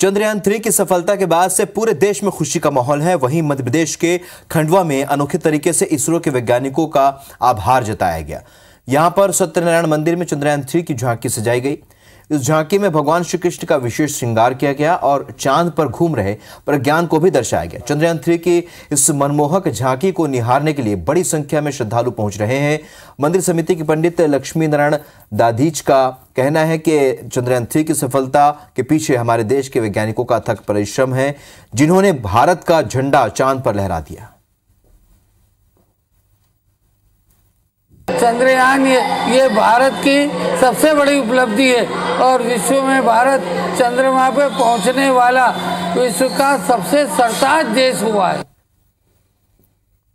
Chandrayaan three की सफलता के बाद से पूरे देश में खुशी का माहौल है वहीं मध्य प्रदेश के खंडवा में अनोखे तरीके से इसरो के वैज्ञानिकों का आभार जताया गया यहाँ पर सत्यनारायण मंदिर में चंद्रयान थ्री की झांकी सजाई गई इस झांकी में भगवान श्री कृष्ण का विशेष श्रृंगार किया गया और चांद पर घूम रहे प्रज्ञान को भी दर्शाया गया चंद्रयान थ्री की इस मनमोहक झांकी को निहारने के लिए बड़ी संख्या में श्रद्धालु पहुंच रहे हैं मंदिर समिति के पंडित लक्ष्मी नारायण दाधीच का कहना है कि चंद्रयान थ्री की सफलता के पीछे हमारे देश के वैज्ञानिकों का थक परिश्रम है जिन्होंने भारत का झंडा चांद पर लहरा दिया चंद्रयान ये ये भारत की सबसे बड़ी उपलब्धि है और विश्व में भारत चंद्रमा पर पहुंचने वाला विश्व का सबसे सरताज देश हुआ है